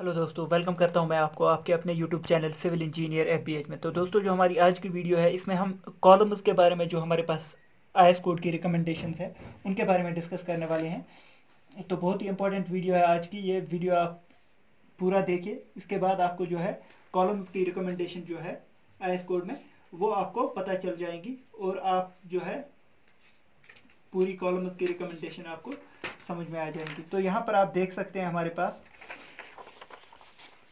Hello दोस्तों welcome करता हूं मैं आपको आपके अपने YouTube channel civil engineer F में तो दोस्तों जो हमारी आज की वीडियो है इसमें हम कॉलम्स के बारे में जो हमारे पास आई कोड की रिकमेंडेशन है उनके बारे में डिस्कस करने वाले हैं तो बहुत ही इंपॉर्टेंट वीडियो है आज की ये वीडियो आप पूरा देखिए इसके बाद आपको जो है कॉलम्स की रिकमेंडेशन जो है आई कोड में वो आपको पता चल जाएंगी और आप जो है पूरी कॉलम्स की रिकमेंडेशन आपको समझ में आ जाएंगी तो यहाँ पर आप देख सकते हैं हमारे पास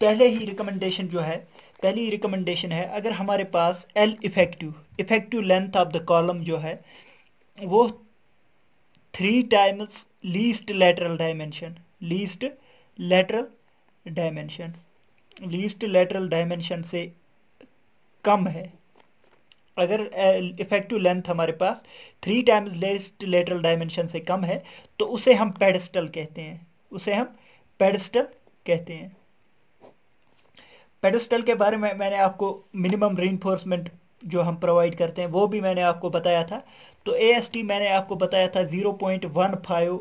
पहले ही रिकमेंडेशन जो है पहली रिकमेंडेशन है अगर हमारे पास L effective effective length of the column जो है वो three times least lateral dimension least lateral dimension least lateral dimension से कम है अगर इफेक्टिव लेंथ हमारे पास three times least lateral dimension से कम है तो उसे हम पेडस्टल कहते हैं उसे हम पेडस्टल कहते हैं पेडोस्टल के बारे में मैंने आपको मिनिमम रेनफोर्समेंट जो हम प्रोवाइड करते हैं वो भी मैंने आपको बताया था तो ए मैंने आपको बताया था 0.15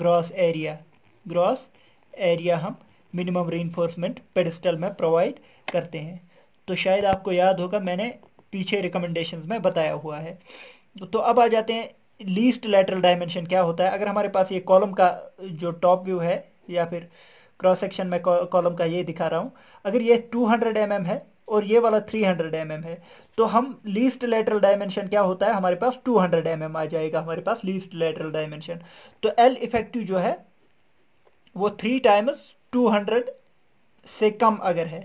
ग्रॉस एरिया ग्रॉस एरिया हम मिनिमम रेनफोर्समेंट पेडिस्टल में प्रोवाइड करते हैं तो शायद आपको याद होगा मैंने पीछे रिकमेंडेशंस में बताया हुआ है तो अब आ जाते हैं लीस्ट लेटरल डायमेंशन क्या होता है अगर हमारे पास ये कॉलम का जो टॉप व्यू है या फिर क्रॉस सेक्शन में कॉलम का ये दिखा रहा हूँ अगर ये 200 हंड्रेड mm है और ये वाला 300 हंड्रेड mm है तो हम लीस्ट लेटरल डायमेंशन क्या होता है हमारे पास 200 हंड्रेड mm आ जाएगा हमारे पास लीस्ट लेटरल डायमेंशन तो एल इफेक्टिव जो है वो थ्री टाइम्स 200 से कम अगर है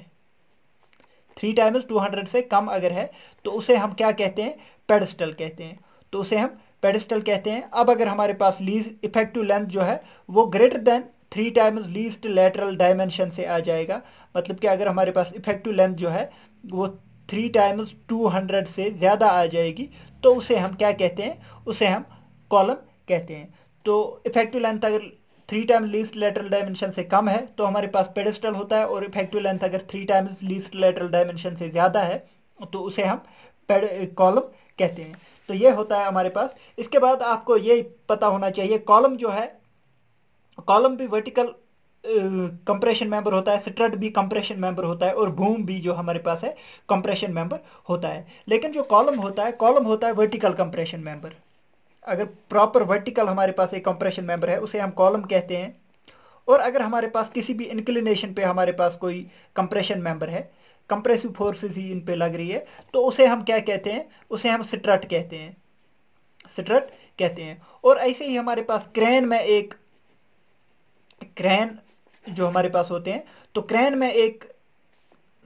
थ्री टाइम्स 200 से कम अगर है तो उसे हम क्या कहते हैं पेडस्टल कहते हैं तो उसे हम पेडिस्टल कहते हैं अब अगर हमारे पास लीज इफेक्टिव लेंथ जो है वो greater than three times least lateral dimension से आ जाएगा मतलब कि अगर हमारे पास इफेक्टिव लेंथ जो है वो थ्री टाइम्स टू हंड्रेड से ज़्यादा आ जाएगी तो उसे हम क्या कहते हैं उसे हम कॉलम कहते हैं तो इफेक्टिव लेंथ अगर three times least lateral dimension से कम है तो हमारे पास पेडिस्टल होता है और इफेक्टिव लेंथ अगर three times least lateral dimension से ज़्यादा है तो उसे हम कॉलम कहते हैं तो ये होता है हमारे पास इसके बाद आपको ये पता होना चाहिए कॉलम जो है कॉलम भी वर्टिकल कंप्रेशन मेंबर होता है स्ट्रट भी कंप्रेशन मेंबर होता है और बूम भी जो हमारे पास है कंप्रेशन मेंबर होता है लेकिन जो कॉलम होता है कॉलम होता है वर्टिकल कंप्रेशन मेंबर अगर प्रॉपर वर्टिकल हमारे पास एक कंप्रेशन मेंबर है उसे हम कॉलम कहते हैं और अगर हमारे पास किसी भी इंक्लिनेशन पे हमारे पास कोई कंप्रेशन मेंबर है कंप्रेसिव फोर्सेस ही इन पे लग रही है तो उसे हम क्या कहते हैं उसे हम स्ट्रट कहते हैं स्ट्रट कहते हैं और ऐसे ही हमारे पास क्रेन में एक क्रैन जो हमारे पास होते हैं तो क्रैन में एक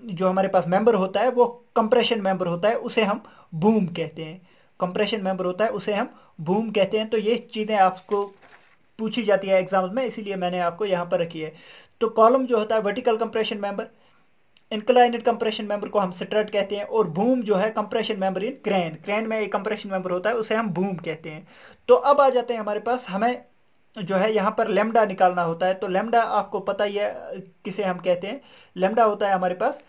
जो हमारे पास मेंबर होता है वो कंप्रेशन मेंबर होता है उसे हम बूम कहते हैं कंप्रेशन मेंबर होता है उसे हम बूम कहते हैं तो ये चीज़ें आपको पूछी जाती है एग्जाम्स में इसीलिए मैंने आपको यहाँ पर रखी है तो कॉलम जो होता है vertical compression member inclined compression member को हम स्ट्रट कहते हैं और बूम जो है compression member in crane crane में एक कंप्रेशन मेंबर होता है उसे हम बूम कहते हैं तो अब आ जाते हैं हमारे पास हमें जो है यहाँ पर लेमडा निकालना होता है तो लेमडा आपको पता ही है किसे हम कहते हैं लेमडा होता है हमारे पास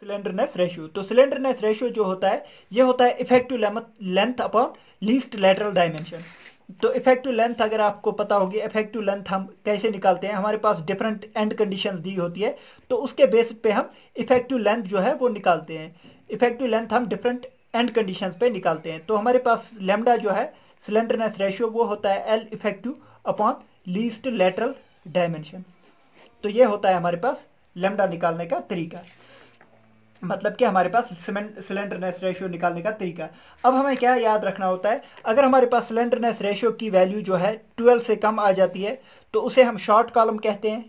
सिलेंडरनेस रेशियो तो सिलेंडरनेस रेशियो जो होता है ये होता है effective length upon least lateral dimension तो इफेक्टिव लेंथ अगर आपको पता होगी इफेक्टिव लेंथ हम कैसे निकालते हैं हमारे पास डिफरेंट एंड कंडीशंस दी होती है तो उसके बेस पे हम इफेक्टिव लेंथ जो है वो निकालते हैं इफेक्टिव लेंथ हम डिफरेंट एंड कंडीशंस पे निकालते हैं तो हमारे पास लेमडा जो है स्लेंडरनेस रेशियो वो होता है L effective upon least lateral dimension तो ये होता है हमारे पास लेमडा निकालने का तरीका मतलब कि हमारे पास सिलेंडरनेस रेशियो निकालने का तरीका अब हमें क्या याद रखना होता है अगर हमारे पास सिलेंडरनेस रेशियो की वैल्यू जो है 12 से कम आ जाती है तो उसे हम शॉर्ट कॉलम कहते हैं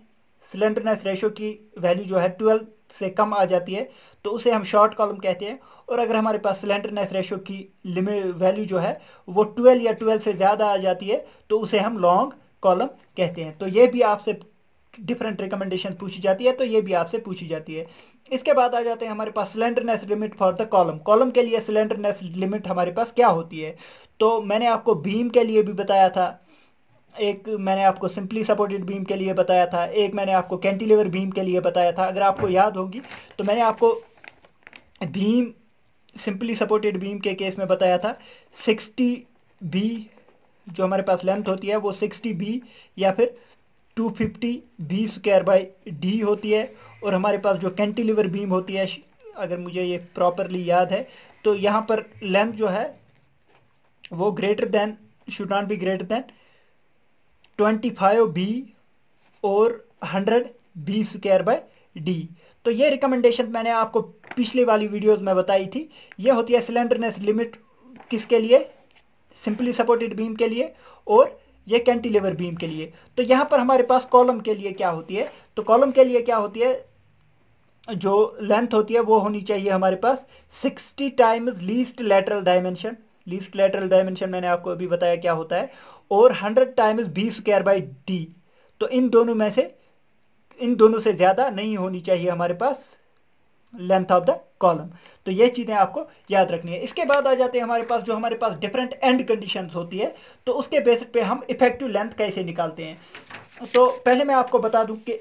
सिलेंडरनेस रेशियो की वैल्यू जो है से कम आ जाती है तो उसे हम शॉर्ट कॉलम कहते हैं और अगर हमारे पास सिलेंडरनेस रेशो की लिमिट वैल्यू जो है वो ट्वेल्व या ट्वेल्व से ज़्यादा आ जाती है तो उसे हम लॉन्ग कॉलम कहते हैं तो ये भी आपसे डिफरेंट रिकमेंडेशन पूछी जाती है तो ये भी आपसे पूछी जाती है इसके बाद आ जाते हैं हमारे पास slenderness limit for the column column के लिए सिलेंडरनेस लिमिट हमारे पास क्या होती है तो मैंने आपको बीम के लिए भी बताया था एक मैंने आपको सिंपली सपोर्टेड बीम के लिए बताया था एक मैंने आपको कैंटिलीवर बीम के लिए बताया था अगर आपको याद होगी तो मैंने आपको बीम सिंपली सपोर्टेड बीम के केस में बताया था 60 बी जो हमारे पास लेंथ होती है वो 60 बी या फिर 250 fifty B square by D होती है और हमारे पास जो कैंटिलीवर बीम होती है अगर मुझे ये प्रॉपरली याद है तो यहाँ पर लेंथ जो है वो greater than should not be greater than twenty five B और hundred B square by D तो ये रिकमेंडेशन मैंने आपको पिछली वाली वीडियोस में बताई थी ये होती है सिलेंडरनेस लिमिट किसके लिए सिंपली सपोर्टेड बीम के लिए और ये कैंटिलीवर बीम के लिए तो यहाँ पर हमारे पास कॉलम के लिए क्या होती है तो कॉलम के लिए क्या होती है जो लेंथ होती है वो होनी चाहिए हमारे पास 60 times least lateral dimension least lateral dimension मैंने आपको अभी बताया क्या होता है और hundred times B square by D तो इन दोनों में से इन दोनों से ज़्यादा नहीं होनी चाहिए हमारे पास लेंथ ऑफ द कॉलम तो ये चीज़ें आपको याद रखनी है इसके बाद आ जाते हैं हमारे पास जो हमारे पास डिफरेंट एंड कंडीशंस होती है तो उसके बेसिस पे हम इफेक्टिव लेंथ कैसे निकालते हैं तो पहले मैं आपको बता दूं कि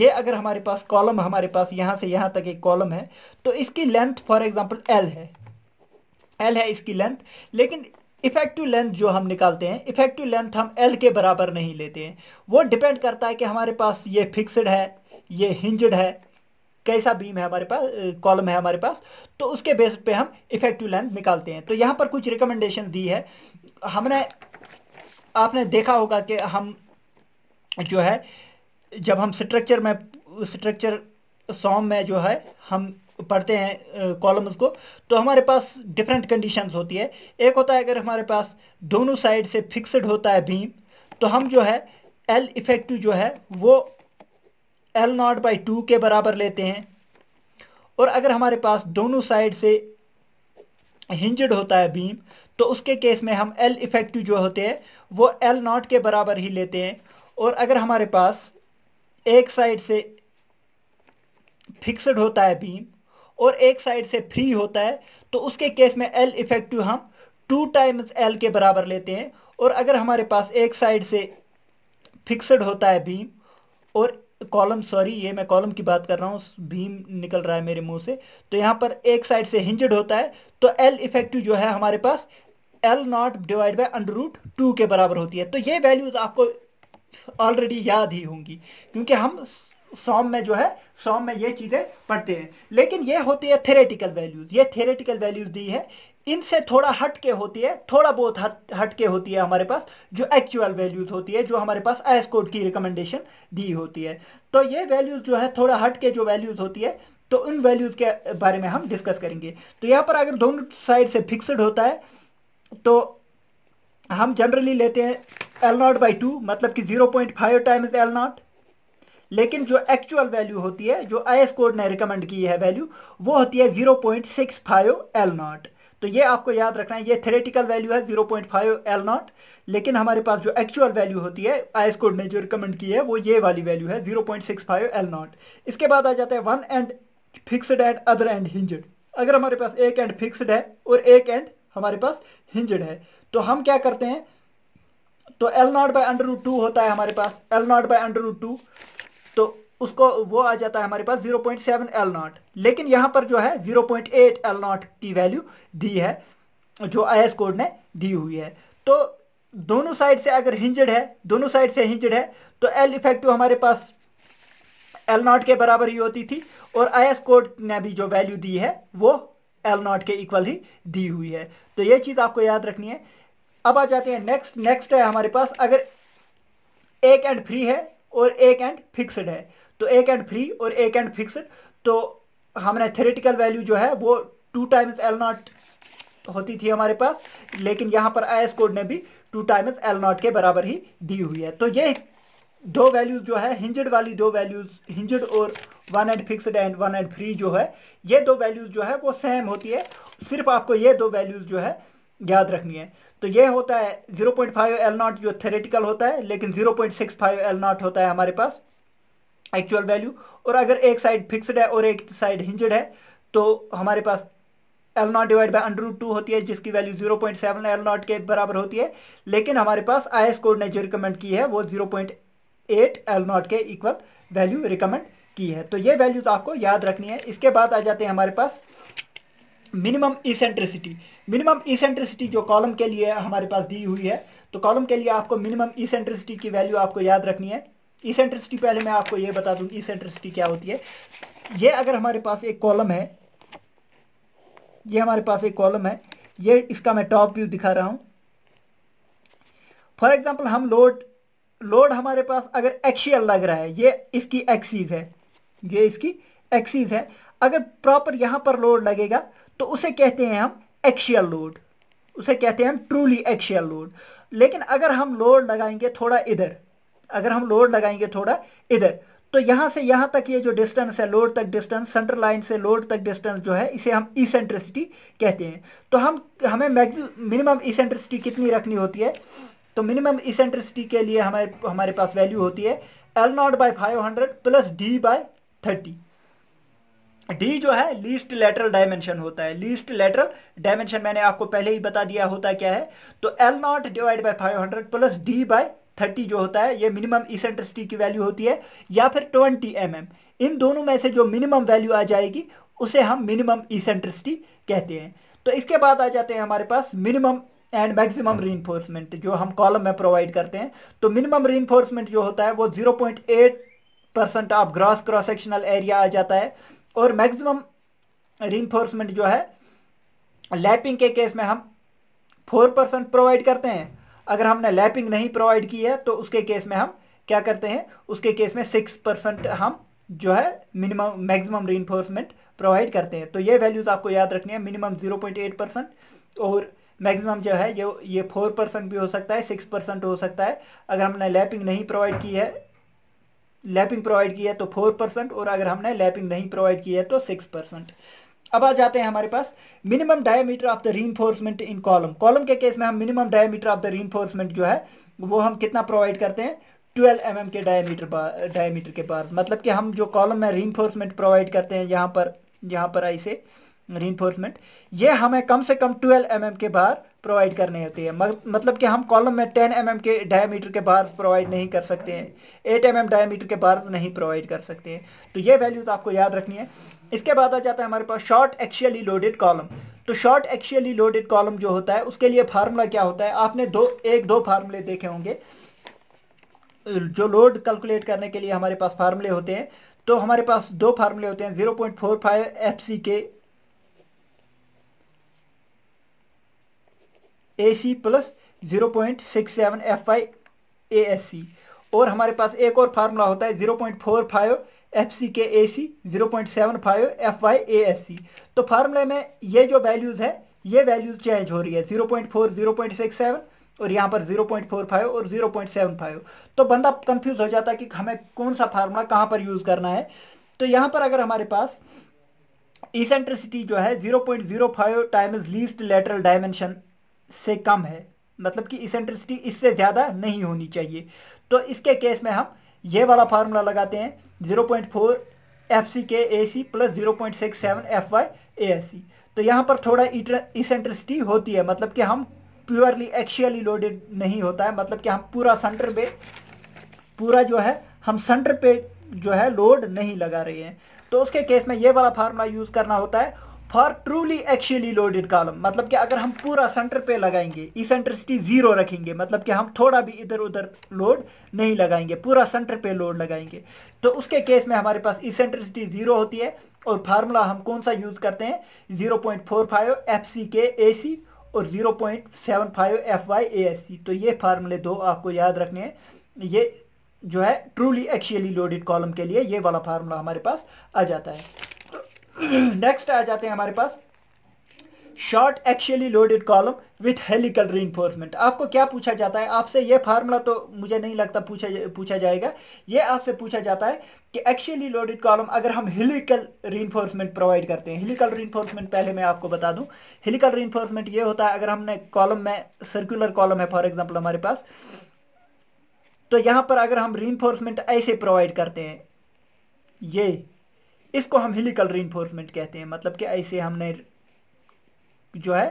ये अगर हमारे पास कॉलम हमारे पास यहाँ से यहाँ तक एक कॉलम है तो इसकी लेंथ फॉर एग्जाम्पल एल है एल है इसकी लेंथ लेकिन इफेक्टिव लेंथ जो हम निकालते हैं इफेक्टिव लेंथ हम एल के बराबर नहीं लेते हैं वो डिपेंड करता है कि हमारे पास ये फिक्सड है ये हिंजड है कैसा बीम है हमारे पास कॉलम है हमारे पास तो उसके बेस पे हम इफेक्टिव लेंथ निकालते हैं तो यहाँ पर कुछ रिकमेंडेशन दी है हमने आपने देखा होगा कि हम जो है जब हम स्ट्रक्चर में स्ट्रक्चर सॉम में जो है हम पढ़ते हैं कॉलम्स को तो हमारे पास डिफरेंट कंडीशंस होती है एक होता है अगर हमारे पास दोनों साइड से फिक्सड होता है बीम तो हम जो है एल इफेक्टिव जो है वो एल नॉट बाई टू के बराबर लेते हैं और अगर हमारे पास दोनों साइड से हिंजड होता है बीम तो उसके केस में हम एल इफेक्टिव जो होते हैं वो एल नॉट के बराबर ही लेते हैं और अगर हमारे पास एक साइड से फिक्सड होता है बीम और एक साइड से फ्री होता है तो उसके केस में एल इफेक्टिव हम टू टाइम्स एल के बराबर लेते हैं और अगर हमारे पास एक साइड से फिक्सड होता है भीम और कॉलम सॉरी ये मैं कॉलम की बात कर रहा हूँ भीम निकल रहा है मेरे मुंह से तो यहाँ पर एक साइड से हिंजड होता है तो एल इफेक्टिव जो है हमारे पास L naught divide by under root two के बराबर होती है तो ये वैल्यूज आपको ऑलरेडी याद ही होंगी क्योंकि हम सॉम में जो है सॉम में ये चीज़ें पढ़ते हैं लेकिन ये होती है थेरेटिकल वैल्यूज़ ये थेरेटिकल वैल्यूज़ दी है इनसे थोड़ा हटके होती है थोड़ा बहुत हट होती है हमारे पास जो एक्चुअल वैल्यूज होती है जो हमारे पास एस कोड की रिकमेंडेशन दी होती है तो ये वैल्यूज जो है थोड़ा हटके जो वैल्यूज होती है तो उन वैल्यूज के बारे में हम डिस्कस करेंगे तो यहाँ पर अगर दोनों साइड से फिक्सड होता है तो हम जनरली लेते हैं एल नॉट बाई टू मतलब कि zero point five times L naught लेकिन जो एक्चुअल वैल्यू होती है जो आई एस कोड ने रिकमेंड की है वैल्यू वो होती है zero point six five L naught तो ये आपको याद रखना है ये थेरेटिकल वैल्यू है zero point five L naught लेकिन हमारे पास जो एक्चुअल वैल्यू होती है आई एस कोड ने जो रिकमेंड की है वो ये वाली वैल्यू है zero point six five L naught इसके बाद आ जाता है one end fixed and other end hinged अगर हमारे पास एक एंड फिक्सड है और एक एंड हमारे पास हिंजड है तो हम क्या करते हैं तो L naught by under root two होता है हमारे पास L naught by under root two उसको वो आ जाता है हमारे पास 0.7 पॉइंट एल नॉट लेकिन यहां पर जो है 0.8 पॉइंट एल नॉट की वैल्यू दी है जो आई कोड ने दी हुई है तो दोनों साइड से अगर हिंजड है दोनों साइड से हिंजड है तो एल इफेक्टिव तो हमारे पास एल नॉट के बराबर ही होती थी और आई कोड ने भी जो वैल्यू दी है वो एल नॉट के इक्वल ही दी हुई है तो ये चीज़ आपको याद रखनी है अब आ जाते हैं नेक्स्ट नेक्स्ट है हमारे पास अगर एक एंड फ्री है और एक एंड फिक्सड है तो एक एंड फ्री और एक एंड फिक्स तो हमने थेरेटिकल वैल्यू जो है वो टू टाइम्स एल नॉट होती थी हमारे पास लेकिन यहाँ पर आई कोड ने भी टू टाइम्स एल नॉट के बराबर ही दी हुई है तो ये दो वैल्यूज जो है हिंजड वाली दो वैल्यूज हिंजड और one end fix and one end free जो है ये दो वैल्यूज जो है वो सेम होती है सिर्फ आपको ये दो वैल्यूज जो है याद रखनी है तो ये होता है 0.5 एल नॉट जो थेरेटिकल होता है लेकिन 0.65 एल नॉट होता है हमारे पास एक्चुअल वैल्यू और अगर एक साइड फिक्सड है और एक साइड हिंजड है तो हमारे पास L naught divide by under two होती है जिसकी वैल्यू 0.7 एल नॉट के बराबर होती है लेकिन हमारे पास आई एस कोड ने जो रिकमेंड की है वो 0.8 एल नॉट के इक्वल वैल्यू रिकमेंड की है तो ये वैल्यूज तो आपको याद रखनी है इसके बाद आ जाते हैं हमारे पास मिनिमम इसेंट्रिसिटी मिनिमम इसेंट्रिसिटी जो कॉलम के लिए हमारे पास दी हुई है तो कॉलम के लिए आपको मिनिमम इसेंट्रिसिटी की वैल्यू आपको याद रखनी है इसेंट्रिसिटी पहले मैं आपको ये बता दूं कि इसेंट्रिसिटी क्या होती है ये अगर हमारे पास एक कॉलम है ये हमारे पास एक कॉलम है ये इसका मैं टॉप व्यू दिखा रहा हूं फॉर एग्जाम्पल हम लोड लोड हमारे पास अगर एक्शियल लग रहा है ये इसकी एक्सीज है ये इसकी एक्सीज है अगर प्रॉपर यहां पर लोड लगेगा तो उसे कहते हैं हम एक्शियल लोड उसे कहते हैं हम ट्रूली एक्शियल लोड लेकिन अगर हम लोड लगाएंगे थोड़ा इधर अगर हम लोड लगाएंगे थोड़ा इधर तो यहां से यहां तक ये जो डिस्टेंस है लोड तक डिस्टेंस सेंटर लाइन से लोड तक डिस्टेंस जो है इसे हम इसेंट्रिसिटी कहते हैं तो हम हमें मैक्सिम मिनिमम इसेंट्रिसिटी कितनी रखनी होती है तो मिनिमम इसेंट्रिसिटी के लिए हमारे हमारे पास वैल्यू होती है L naught by five hundred plus D by thirty D जो है लीस्ट लेटरल डायमेंशन होता है लीस्ट लेटरल डायमेंशन मैंने आपको पहले ही बता दिया होता क्या है तो L naught divide by five hundred plus D by thirty जो होता है ये मिनिमम इसेंट्रिसिटी e की वैल्यू होती है या फिर ट्वेंटी एम mm. इन दोनों में से जो मिनिमम वैल्यू आ जाएगी उसे हम मिनिमम इसेंट्रिसिटी e कहते हैं तो इसके बाद आ जाते हैं हमारे पास मिनिमम एंड मैक्सिमम री जो हम कॉलम में प्रोवाइड करते हैं तो मिनिमम री जो होता है वो 0.8 percent of gross cross sectional area आ जाता है और मैक्सिमम री जो है लैपिंग के केस में हम 4 परसेंट प्रोवाइड करते हैं अगर हमने लैपिंग नहीं प्रोवाइड की है तो उसके केस में हम क्या करते हैं उसके केस में सिक्स परसेंट हम जो है मिनिमम मैक्सिमम री प्रोवाइड करते हैं तो ये वैल्यूज़ आपको याद रखनी है minimum zero point eight percent और मैक्सिमम जो है ये ये फोर परसेंट भी हो सकता है सिक्स परसेंट हो सकता है अगर हमने लैपिंग नहीं प्रोवाइड की है लैपिंग प्रोवाइड की है तो फोर परसेंट और अगर हमने लैपिंग नहीं प्रोवाइड की है तो सिक्स परसेंट अब आ जाते हैं हमारे पास minimum diameter of the reinforcement in column column के केस में हम minimum diameter of the reinforcement जो है वो हम कितना प्रोवाइड करते हैं 12 एम mm के डायमीटर डायमीटर के पास मतलब कि हम जो कॉलम में रीइंफोर्समेंट प्रोवाइड करते हैं यहाँ पर यहाँ पर आई री रीइंफोर्समेंट ये हमें कम से कम 12 एम mm के बाहर प्रोवाइड करने होते हैं मतलब कि हम कॉलम में 10 एम mm के डायमीटर के बाहर प्रोवाइड नहीं कर सकते हैं 8 एम mm डायमीटर के बार्स नहीं प्रोवाइड कर सकते हैं तो ये वैल्यूज आपको याद रखनी है इसके बाद आ जाता है हमारे पास शॉर्ट एक्शियली लोडेड कॉलम तो शॉर्ट एक्शियली लोडेड कॉलम जो होता है उसके लिए फार्मूला क्या होता है आपने दो एक दो फार्मूले देखे होंगे जो लोड कैलकुलेट करने के लिए हमारे पास फार्मूले होते हैं तो हमारे पास दो फार्मूले होते हैं zero point four five F C K A C plus zero point six seven F I A S C और हमारे पास एक और फार्मूला होता है zero point four five F C K A C zero point seven five F Y A S C तो फार्मूले में ये जो वैल्यूज़ है ये वैल्यूज़ चेंज हो रही है zero point four zero point six seven और यहाँ पर जीरो पॉइंट फोर फाइव और जीरो पॉइंट सेवन फाइव तो बंदा कंफ्यूज हो जाता है कि हमें कौन सा फार्मूला कहाँ पर यूज़ करना है तो यहाँ पर अगर हमारे पास इसेंट्रिसिटी जो है zero zero point five times least lateral dimension से कम है मतलब कि इसेंट्रिसिटी इससे ज़्यादा नहीं होनी चाहिए तो इसके केस में हम ये वाला फार्मूला लगाते हैं zero point four F C K A C plus zero point six seven F Y A S C तो यहाँ पर थोड़ा इसेंट्रिसिटी होती है मतलब कि हम प्योरली एक्शियली लोडेड नहीं होता है मतलब कि हम पूरा सेंटर पे पूरा जो है हम सेंटर पे जो है लोड नहीं लगा रहे हैं तो उसके केस में ये वाला फार्मूला यूज़ करना होता है for truly actually loaded column मतलब कि अगर हम पूरा सेंटर पे लगाएंगे इसेंट्रिसिटी जीरो रखेंगे मतलब कि हम थोड़ा भी इधर उधर लोड नहीं लगाएंगे पूरा सेंटर पे लोड लगाएंगे तो उसके केस में हमारे पास इसेंट्रिसिटी जीरो होती है और फार्मूला हम कौन सा यूज करते हैं zero point four five F C K A C और zero point seven five F Y A S C तो ये फार्मूले दो आपको याद रखने हैं ये जो है ट्रूली एक्चुअली लोडेड कॉलम के लिए ये वाला फार्मूला हमारे पास आ जाता है नेक्स्ट आ जाते हैं हमारे पास short actually loaded column with helical reinforcement आपको क्या पूछा जाता है आपसे ये फार्मूला तो मुझे नहीं लगता पूछा पूछा जाएगा ये आपसे पूछा जाता है कि एक्चुअली लोडेड कॉलम अगर हम हिलिकल रीइंफोर्समेंट प्रोवाइड करते हैं हिलिकल रीइंफोर्समेंट पहले मैं आपको बता दूं हिलिकल इन्फोर्समेंट ये होता है अगर हमने कॉलम में सर्कुलर कॉलम है फॉर एग्जाम्पल हमारे पास तो यहाँ पर अगर हम इन्फोर्समेंट ऐसे प्रोवाइड करते हैं ये इसको हम हिलिकल रीइन्फोर्समेंट कहते हैं मतलब कि ऐसे हमने जो है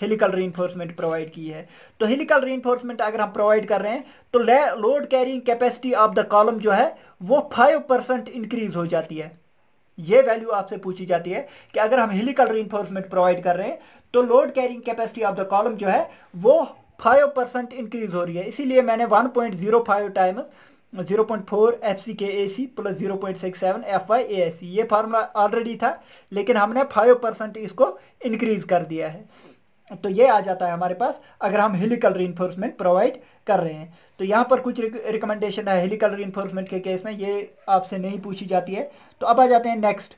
हिलिकल रीइन्फोर्समेंट प्रोवाइड की है तो हिलिकल रीइन्फोर्समेंट अगर हम प्रोवाइड कर रहे हैं तो load carrying capacity of the column जो है वो फाइव परसेंट इंक्रीज हो जाती है ये वैल्यू आपसे पूछी जाती है कि अगर हम हिलिकल रीइन्फोर्समेंट प्रोवाइड कर रहे हैं तो load carrying capacity of the column जो है वो फाइव परसेंट इंक्रीज हो रही है इसीलिए मैंने one point zero five times zero point four F C K A C plus zero point six seven F Y A S C ये formula already था लेकिन हमने फाइव परसेंट इसको इंक्रीज कर दिया है तो ये आ जाता है हमारे पास अगर हम हिलिकल इन्फोर्समेंट प्रोवाइड कर रहे हैं तो यहाँ पर कुछ रिकमेंडेशन है हिलिकल इन्फोर्समेंट के केस में ये आपसे नहीं पूछी जाती है तो अब आ जाते हैं next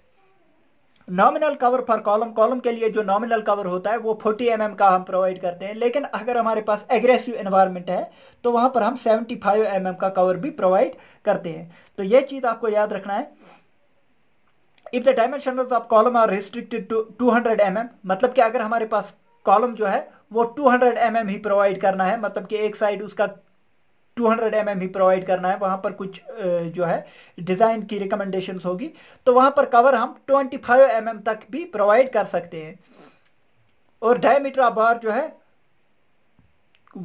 nominal cover for column column के लिए जो नॉमिनल कवर होता है वो 40 एम mm का हम प्रोवाइड करते हैं लेकिन अगर हमारे पास एग्रेसिव एनवायरनमेंट है तो वहां पर हम 75 फाइव mm का कवर भी प्रोवाइड करते हैं तो ये चीज़ आपको याद रखना है if the dimension of column are restricted to two hundred M M मतलब कि अगर हमारे पास कॉलम जो है वो 200 हंड्रेड mm ही प्रोवाइड करना है मतलब कि एक साइड उसका हंड्रेड एम ही प्रोवाइड करना है वहां पर कुछ जो है डिजाइन की रिकमेंडेशन होगी तो वहां पर कवर हम ट्वेंटी फाइव mm तक भी प्रोवाइड कर सकते हैं और डायमीटर ऑफ बार जो है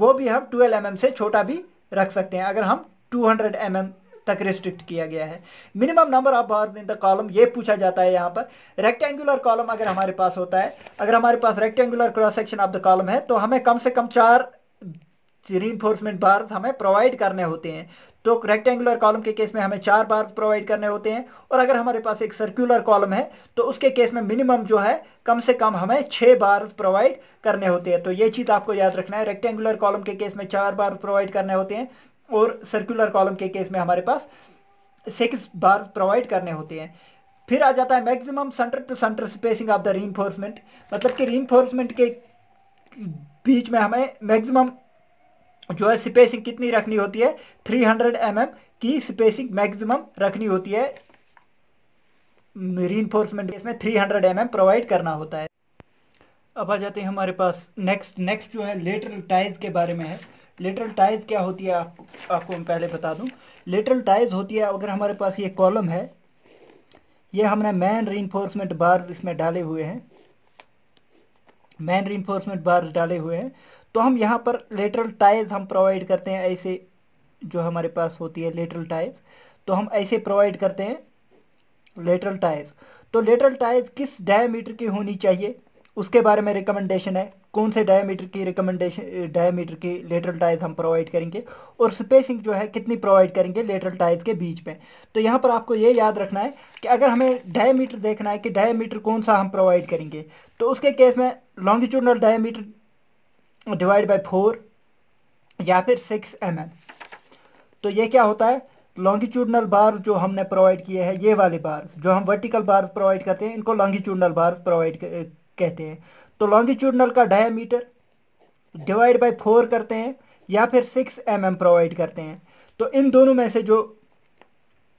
वो भी हम ट्वेल्व एम mm से छोटा भी रख सकते हैं अगर हम हंड्रेड एम mm तक रिस्ट्रिक्ट किया गया है minimum number of bars in the column ये पूछा जाता है यहाँ पर रेक्टेंगुलर कॉलम अगर हमारे पास होता है अगर हमारे पास rectangular cross section of the column है तो हमें कम से कम चार रीइन्फोर्समेंट बार्स हमें प्रोवाइड करने होते हैं तो रेक्टेंगुलर कॉलम के केस में हमें चार बार्स प्रोवाइड करने होते हैं और अगर हमारे पास एक सर्कुलर कॉलम है तो उसके केस में मिनिमम जो है कम से कम हमें छह बार्स प्रोवाइड करने होते हैं तो ये चीज़ आपको याद रखना है रेक्टेंगुलर कॉलम के केस में चार बार्स प्रोवाइड करने होते हैं और सर्कुलर कॉलम के केस में हमारे पास सिक्स बार्स प्रोवाइड करने होते हैं फिर आ जाता है maximum centre to centre spacing of the reinforcement मतलब कि रीइन्फोर्समेंट के बीच में हमें मैक्सिमम जो है स्पेसिंग कितनी रखनी होती है 300 हंड्रेड mm की स्पेसिंग मैक्सिमम रखनी होती है री इन्फोर्समेंट इसमें 300 हंड्रेड mm प्रोवाइड करना होता है अब आ जाते हैं हमारे पास नेक्स्ट नेक्स्ट जो है लेटरल टाइज के बारे में है लेटरल टाइज क्या होती है आप, आपको मैं पहले बता दूं लेटरल टाइज होती है अगर हमारे पास ये कॉलम है ये हमने मैन री इन्फोर्समेंट इसमें डाले हुए हैं मैन री इन्फोर्समेंट डाले हुए हैं तो हम यहाँ पर लेटरल टाइज हम प्रोवाइड करते हैं ऐसे जो हमारे पास होती है लेटरल टाइज तो हम ऐसे प्रोवाइड करते हैं लेटरल टाइज तो लेटरल टाइज किस डायमीटर की होनी चाहिए उसके बारे में रिकमेंडेशन है कौन से डायमीटर की रिकमेंडेशन डायमीटर की लेटरल टाइज हम प्रोवाइड करेंगे और स्पेसिंग जो है कितनी प्रोवाइड करेंगे लेटरल टाइज के बीच में तो यहाँ पर आपको ये याद रखना है कि अगर हमें डायमीटर देखना है कि डायमीटर कौन सा हम प्रोवाइड करेंगे तो उसके केस में longitudinal diameter divide by four या फिर सिक्स एम mm. तो ये क्या होता है लॉन्गिट्यूडनल बार जो हमने प्रोवाइड किए हैं ये वाले बार्स जो हम वर्टिकल बार्स प्रोवाइड करते हैं इनको लॉन्गिट्यूडनल बार्स प्रोवाइड कहते हैं तो लॉन्गिट्यूडनल का डायमीटर डिवाइड बाई फोर करते हैं या फिर सिक्स एम mm प्रोवाइड करते हैं तो इन दोनों में से जो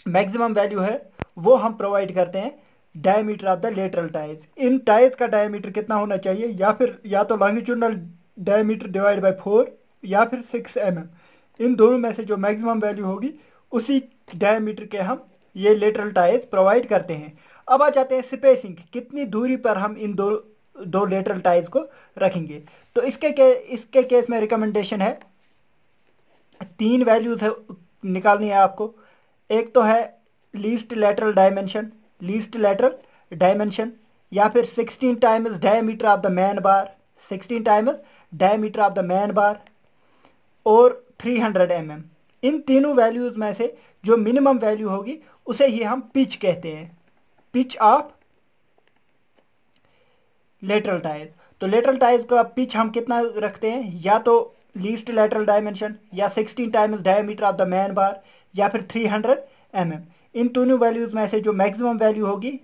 मैक्सिमम वैल्यू है वो हम प्रोवाइड करते हैं diameter of the lateral ties इन टाइज का डायमीटर कितना होना चाहिए या फिर या तो longitudinal diameter divide by four या फिर सिक्स एम mm. इन दोनों में से जो मैक्सिमम वैल्यू होगी उसी डायमीटर के हम ये लेटरल टायर्स प्रोवाइड करते हैं अब आ जाते हैं स्पेसिंग कितनी दूरी पर हम इन दो दो लेटरल टायर्स को रखेंगे तो इसके के, इसके केस में रिकमेंडेशन है तीन वैल्यूज है निकालनी है आपको एक तो है least lateral dimension least lateral dimension या फिर 16 times diameter of the main bar 16 times diameter of the main bar और 300 हंड्रेड mm. इन तीनों वैल्यूज़ में से जो मिनिमम वैल्यू होगी उसे ही हम पिच कहते हैं पिच ऑफ लेटरल टाइज तो लेटरल टाइज का पिच हम कितना रखते हैं या तो लीस्ट लेटरल डायमेंशन या 16 times diameter of the main bar या फिर 300 हंड्रेड mm. इन तीनों वैल्यूज़ में से जो मैक्सिमम वैल्यू होगी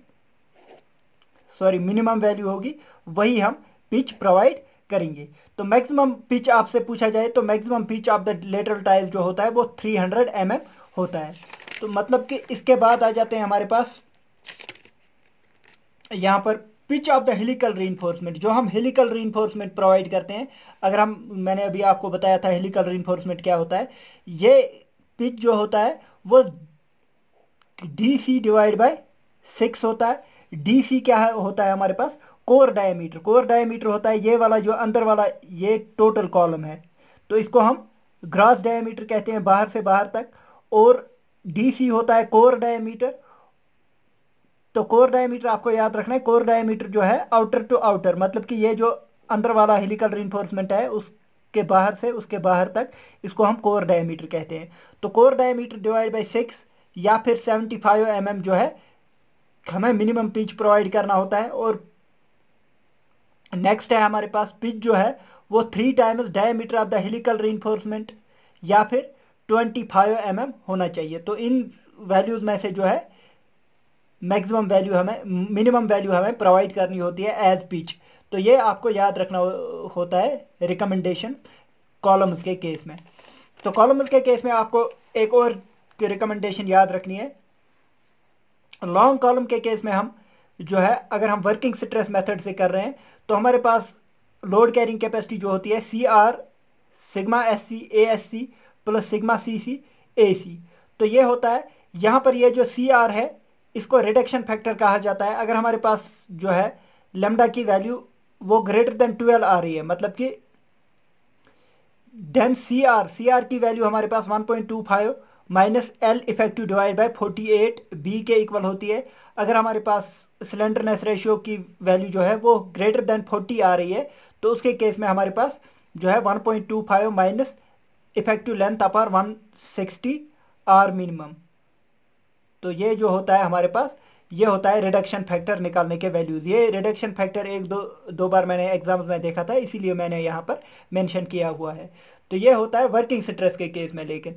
सॉरी मिनिमम वैल्यू होगी वही हम पिच प्रोवाइड करेंगे तो मैक्सिमम पिच आपसे पूछा जाए तो maximum pitch of the lateral tile जो होता है वो 300 हंड्रेड mm होता है तो मतलब कि इसके बाद आ जाते हैं हमारे पास यहाँ पर pitch of the helical reinforcement जो हम हिलिकल रीइन्फोर्समेंट प्रोवाइड करते हैं अगर हम मैंने अभी आपको बताया था हिलिकल रीइन्फोर्समेंट क्या होता है ये पिच जो होता है वो D C divide by six होता है डी सी क्या है होता है हमारे पास कोर डायमीटर कोर डायमीटर होता है ये वाला जो अंदर वाला ये टोटल कॉलम है तो इसको हम ग्रास डायमीटर कहते हैं बाहर से बाहर तक और डीसी होता है कोर डायमीटर तो कोर डायमीटर आपको याद रखना है कोर डायमीटर जो है आउटर टू आउटर मतलब कि ये जो अंदर वाला हेलिकल रिन्फोर्समेंट है उसके बाहर से उसके बाहर तक इसको हम कोर डायमीटर कहते हैं तो core diameter divide by six या फिर सेवेंटी फाइव एम जो है हमें मिनिमम पिच प्रोवाइड करना होता है और नेक्स्ट है हमारे पास पिच जो है वो three times diameter of the helical reinforcement या फिर 25 फाइव mm होना चाहिए तो इन वैल्यूज में से जो है मैक्सिमम वैल्यू हमें मिनिमम वैल्यू हमें प्रोवाइड करनी होती है एज पिच तो ये आपको याद रखना होता है रिकमेंडेशन कॉलम्स के केस में तो कॉलम्स के केस में आपको एक और रिकमेंडेशन याद रखनी है लॉन्ग कॉलम के केस में हम जो है अगर हम वर्किंग स्ट्रेस मेथड से कर रहे हैं तो हमारे पास लोड कैरिंग कैपेसिटी जो होती है C R sigma S C A S C plus sigma C C A C तो ये होता है यहाँ पर ये जो सी आर है इसको रिडक्शन फैक्टर कहा जाता है अगर हमारे पास जो है लेमडा की वैल्यू वो ग्रेटर देन ट्वेल्व आ रही है मतलब कि then C R C R की वैल्यू हमारे पास one point two five minus L effective divide by 48 B के इक्वल होती है अगर हमारे पास सिलेंडरनेस रेशियो की वैल्यू जो है वो ग्रेटर देन 40 आ रही है तो उसके केस में हमारे पास जो है 1.25 माइनस इफेक्टिव लेंथ अपर सिक्सटी आर मिनिमम तो ये जो होता है हमारे पास ये होता है रिडक्शन फैक्टर निकालने के वैल्यूज ये रिडक्शन फैक्टर एक दो दो बार मैंने एग्जाम्स में देखा था इसीलिए मैंने यहाँ पर मेंशन किया हुआ है तो ये होता है वर्किंग स्ट्रेस के केस में लेकिन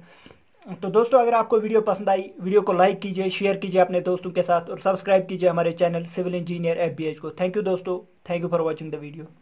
तो दोस्तों अगर आपको वीडियो पसंद आई वीडियो को लाइक कीजिए शेयर कीजिए अपने दोस्तों के साथ और सब्सक्राइब कीजिए हमारे चैनल सिविल इंजीनियर एफ को थैंक यू दोस्तों thank you for watching the video